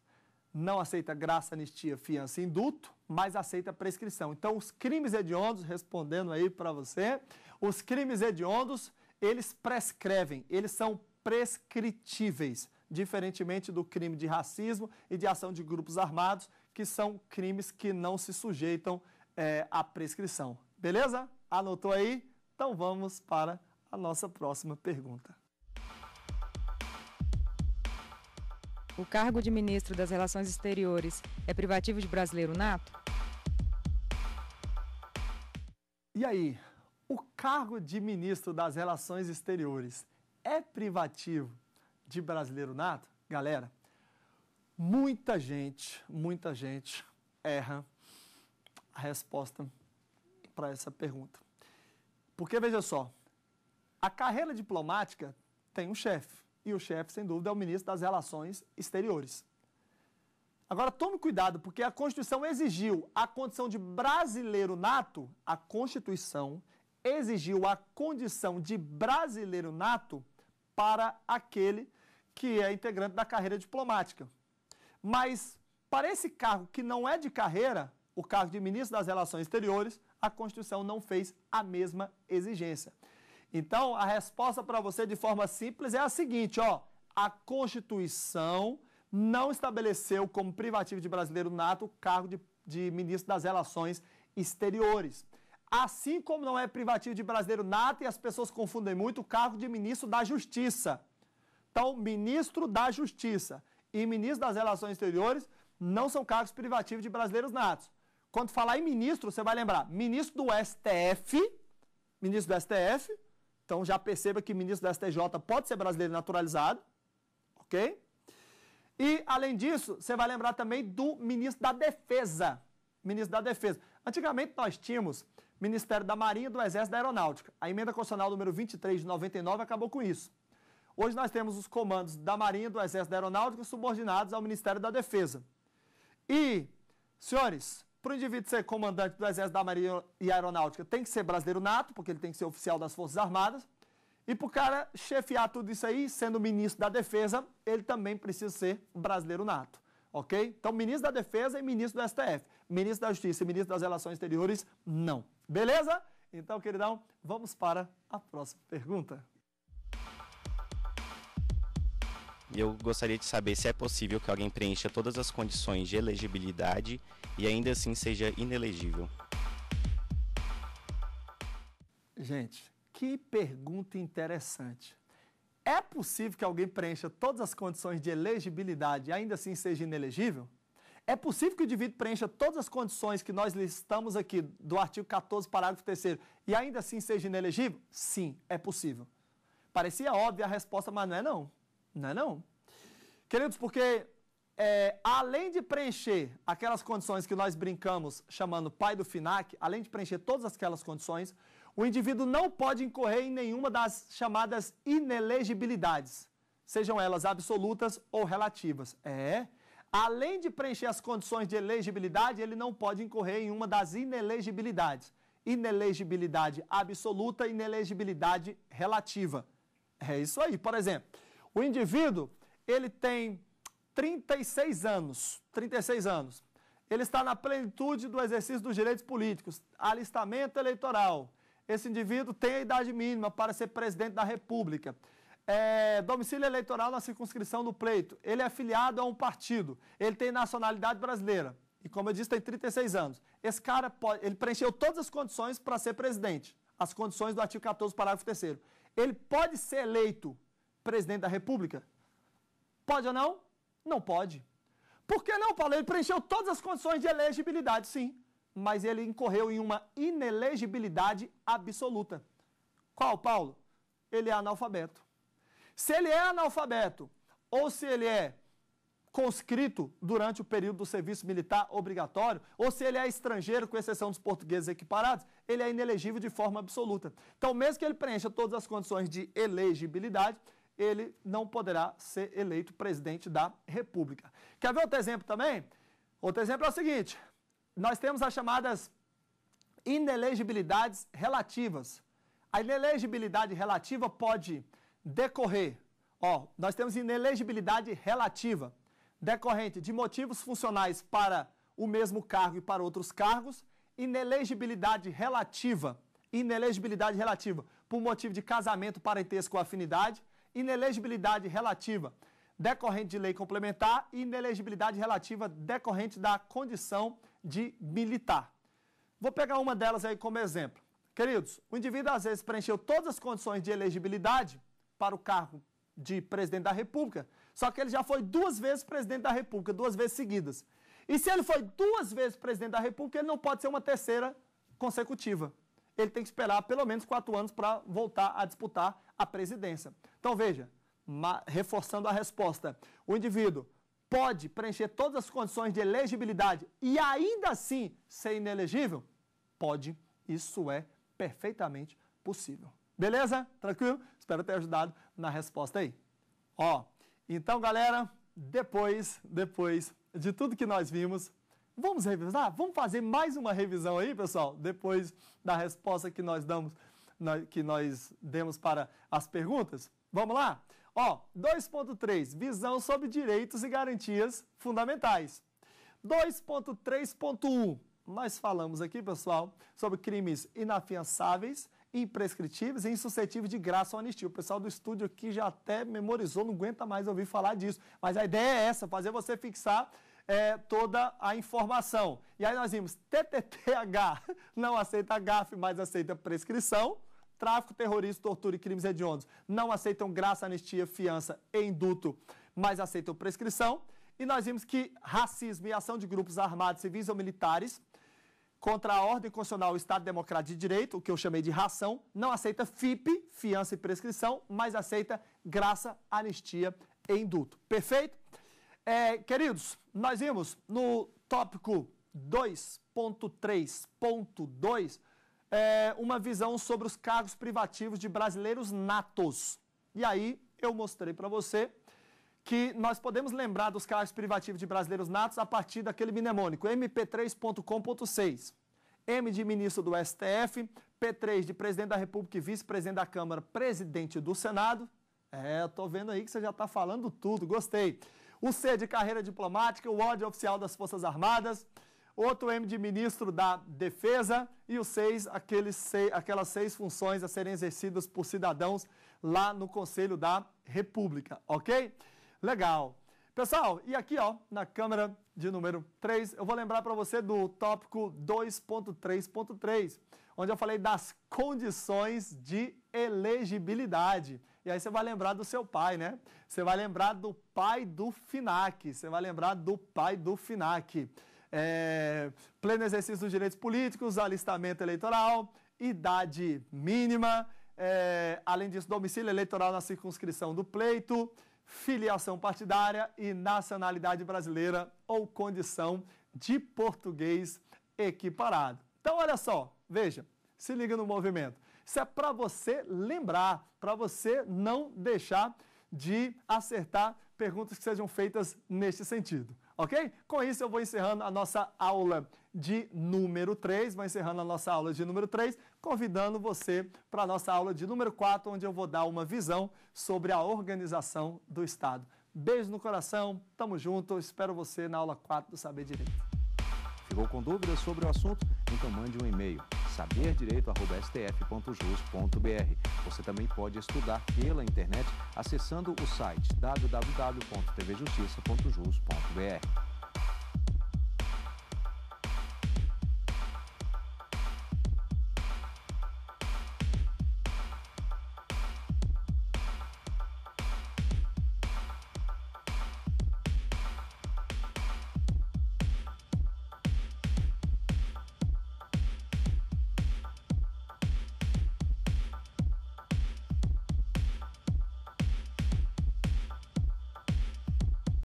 Não aceita graça, anistia, fiança e induto, mas aceita prescrição. Então, os crimes hediondos, respondendo aí para você, os crimes hediondos eles prescrevem, eles são prescritíveis, diferentemente do crime de racismo e de ação de grupos armados, que são crimes que não se sujeitam é, à prescrição. Beleza? Anotou aí? Então vamos para a nossa próxima pergunta. O cargo de ministro das Relações Exteriores é privativo de brasileiro nato? E aí, o cargo de ministro das Relações Exteriores é privativo de brasileiro nato? Galera, muita gente, muita gente erra a resposta para essa pergunta. Porque veja só, a carreira diplomática tem um chefe, e o chefe, sem dúvida, é o ministro das Relações Exteriores. Agora tome cuidado, porque a Constituição exigiu a condição de brasileiro nato, a Constituição exigiu exigiu a condição de brasileiro nato para aquele que é integrante da carreira diplomática. Mas para esse cargo que não é de carreira, o cargo de ministro das Relações Exteriores, a Constituição não fez a mesma exigência. Então, a resposta para você de forma simples é a seguinte, ó, a Constituição não estabeleceu como privativo de brasileiro nato o cargo de, de ministro das Relações Exteriores. Assim como não é privativo de brasileiro nato e as pessoas confundem muito o cargo de ministro da Justiça. Então, ministro da Justiça e ministro das Relações Exteriores não são cargos privativos de brasileiros natos. Quando falar em ministro, você vai lembrar ministro do STF, ministro do STF, então já perceba que ministro do STJ pode ser brasileiro naturalizado, ok? E, além disso, você vai lembrar também do ministro da Defesa. Ministro da Defesa. Antigamente nós tínhamos Ministério da Marinha, do Exército da Aeronáutica. A emenda constitucional número 23 de 99 acabou com isso. Hoje nós temos os comandos da Marinha, do Exército da Aeronáutica subordinados ao Ministério da Defesa. E, senhores, para o indivíduo ser comandante do Exército da Marinha e Aeronáutica, tem que ser brasileiro nato, porque ele tem que ser oficial das Forças Armadas. E para o cara chefiar tudo isso aí, sendo ministro da Defesa, ele também precisa ser brasileiro nato. Ok? Então, ministro da Defesa e ministro do STF. Ministro da Justiça e ministro das Relações Exteriores, não. Beleza? Então, queridão, vamos para a próxima pergunta. Eu gostaria de saber se é possível que alguém preencha todas as condições de elegibilidade e ainda assim seja inelegível. Gente, que pergunta interessante. É possível que alguém preencha todas as condições de elegibilidade e ainda assim seja inelegível? É possível que o indivíduo preencha todas as condições que nós listamos aqui do artigo 14, parágrafo 3 e ainda assim seja inelegível? Sim, é possível. Parecia óbvia a resposta, mas não é não. Não é não. Queridos, porque é, além de preencher aquelas condições que nós brincamos chamando pai do FINAC, além de preencher todas aquelas condições, o indivíduo não pode incorrer em nenhuma das chamadas inelegibilidades, sejam elas absolutas ou relativas. É, além de preencher as condições de elegibilidade, ele não pode incorrer em uma das inelegibilidades. Inelegibilidade absoluta e inelegibilidade relativa. É isso aí. Por exemplo, o indivíduo, ele tem 36 anos, 36 anos. Ele está na plenitude do exercício dos direitos políticos, alistamento eleitoral. Esse indivíduo tem a idade mínima para ser presidente da República é, domicílio eleitoral na circunscrição do pleito. Ele é afiliado a um partido. Ele tem nacionalidade brasileira. E como eu disse, tem 36 anos. Esse cara pode, ele preencheu todas as condições para ser presidente. As condições do artigo 14, parágrafo 3 Ele pode ser eleito presidente da República? Pode ou não? Não pode. Por que não, Paulo? Ele preencheu todas as condições de elegibilidade, sim. Mas ele incorreu em uma inelegibilidade absoluta. Qual, Paulo? Ele é analfabeto. Se ele é analfabeto ou se ele é conscrito durante o período do serviço militar obrigatório, ou se ele é estrangeiro, com exceção dos portugueses equiparados, ele é inelegível de forma absoluta. Então, mesmo que ele preencha todas as condições de elegibilidade, ele não poderá ser eleito presidente da República. Quer ver outro exemplo também? Outro exemplo é o seguinte: nós temos as chamadas inelegibilidades relativas. A inelegibilidade relativa pode decorrer, ó, nós temos inelegibilidade relativa, decorrente de motivos funcionais para o mesmo cargo e para outros cargos, inelegibilidade relativa, inelegibilidade relativa por motivo de casamento, parentesco ou afinidade, inelegibilidade relativa decorrente de lei complementar e inelegibilidade relativa decorrente da condição de militar. Vou pegar uma delas aí como exemplo. Queridos, o indivíduo às vezes preencheu todas as condições de elegibilidade, para o cargo de presidente da República, só que ele já foi duas vezes presidente da República, duas vezes seguidas. E se ele foi duas vezes presidente da República, ele não pode ser uma terceira consecutiva. Ele tem que esperar pelo menos quatro anos para voltar a disputar a presidência. Então veja, reforçando a resposta, o indivíduo pode preencher todas as condições de elegibilidade e ainda assim ser inelegível? Pode, isso é perfeitamente possível. Beleza? Tranquilo? Espero ter ajudado na resposta aí. Ó, então galera, depois, depois de tudo que nós vimos, vamos revisar? Vamos fazer mais uma revisão aí, pessoal, depois da resposta que nós damos, que nós demos para as perguntas? Vamos lá? Ó, 2.3, visão sobre direitos e garantias fundamentais. 2.3.1, nós falamos aqui, pessoal, sobre crimes inafiançáveis imprescritíveis e insuscetíveis de graça ou anistia. O pessoal do estúdio aqui já até memorizou, não aguenta mais ouvir falar disso. Mas a ideia é essa, fazer você fixar é, toda a informação. E aí nós vimos TTTH, não aceita GAF, mas aceita prescrição. Tráfico, terrorismo, tortura e crimes hediondos não aceitam graça, anistia, fiança e induto, mas aceitam prescrição. E nós vimos que racismo e ação de grupos armados, civis ou militares contra a ordem constitucional o Estado Democrático de Direito, o que eu chamei de ração, não aceita FIP, fiança e prescrição, mas aceita graça, anistia e indulto. Perfeito? É, queridos, nós vimos no tópico 2.3.2 é, uma visão sobre os cargos privativos de brasileiros natos. E aí eu mostrei para você que nós podemos lembrar dos cargos privativos de brasileiros natos a partir daquele mnemônico mp3.com.6. M de ministro do STF, P3 de presidente da República e vice-presidente da Câmara, presidente do Senado. É, eu tô vendo aí que você já está falando tudo, gostei. O C de carreira diplomática, o O de oficial das Forças Armadas, outro M de ministro da Defesa e os seis, aqueles seis, aquelas seis funções a serem exercidas por cidadãos lá no Conselho da República, ok? Legal. Pessoal, e aqui ó, na câmera de número 3, eu vou lembrar para você do tópico 2.3.3, onde eu falei das condições de elegibilidade. E aí você vai lembrar do seu pai, né? Você vai lembrar do pai do FINAC, você vai lembrar do pai do FINAC. É, pleno exercício dos direitos políticos, alistamento eleitoral, idade mínima, é, além disso, domicílio eleitoral na circunscrição do pleito, filiação partidária e nacionalidade brasileira ou condição de português equiparado. Então, olha só, veja, se liga no movimento. Isso é para você lembrar, para você não deixar de acertar perguntas que sejam feitas neste sentido, ok? Com isso, eu vou encerrando a nossa aula de número 3. Vou encerrando a nossa aula de número 3, convidando você para a nossa aula de número 4, onde eu vou dar uma visão sobre a organização do Estado. Beijo no coração, tamo junto, espero você na aula 4 do Saber Direito. Ficou com dúvidas sobre o assunto? Então mande um e-mail saberdireito.stf.jus.br. Você também pode estudar pela internet acessando o site www.tvjustiça.jus.br.